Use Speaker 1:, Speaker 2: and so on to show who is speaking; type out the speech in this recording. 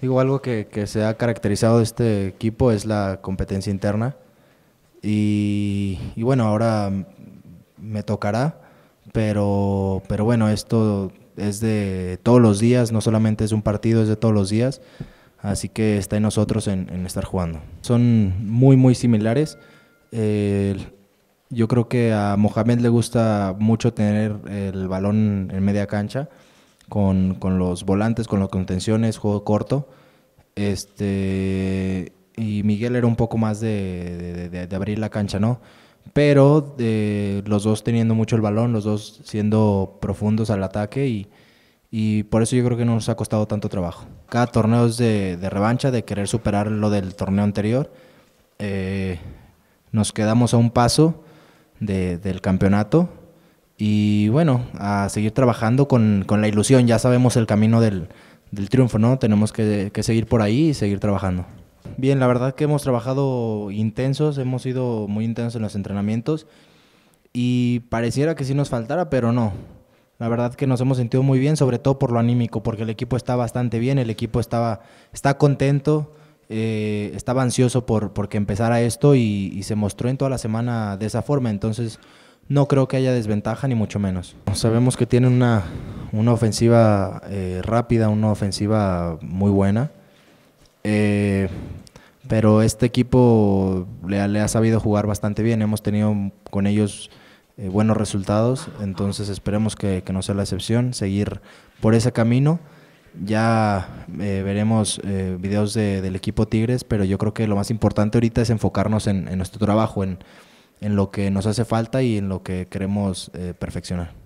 Speaker 1: Digo, algo que, que se ha caracterizado de este equipo es la competencia interna. Y, bueno, ahora me tocará, pero, pero bueno, esto es de todos los días, no solamente es un partido, es de todos los días, así que está en nosotros en, estar jugando. Son muy, muy similares. yo creo que a Mohamed le gusta mucho tener el balón en media cancha con, los volantes, con las contenciones, juego corto. Este, y Miguel era un poco más de, abrir la cancha, ¿no? Pero eh, los dos teniendo mucho el balón, los dos siendo profundos al ataque y, y, por eso yo creo que no nos ha costado tanto trabajo. Cada torneo es de, revancha, de querer superar lo del torneo anterior. Eh, nos quedamos a un paso del campeonato y bueno, a seguir trabajando con, con la ilusión. Ya sabemos el camino del, del triunfo, ¿no? Tenemos que, que, seguir por ahí y seguir trabajando. Bien, la verdad que hemos trabajado intensos, hemos sido muy intensos en los entrenamientos y pareciera que sí nos faltara, pero no. La verdad que nos hemos sentido muy bien, sobre todo por lo anímico, porque el equipo está bastante bien, el equipo estaba, está contento, eh, estaba ansioso por, por que empezara esto y, y se mostró en toda la semana de esa forma. Entonces, no creo que haya desventaja, ni mucho menos. Sabemos que tienen una, ofensiva eh, rápida, una ofensiva muy buena. Eh, pero este equipo le, ha sabido jugar bastante bien. Hemos tenido con ellos eh, buenos resultados. Entonces esperemos que, no sea la excepción. Seguir por ese camino. Ya veremos videos del equipo Tigres, pero yo creo que lo más importante ahorita es enfocarnos en, en nuestro trabajo, en, en lo que nos hace falta y en lo que queremos eh, perfeccionar.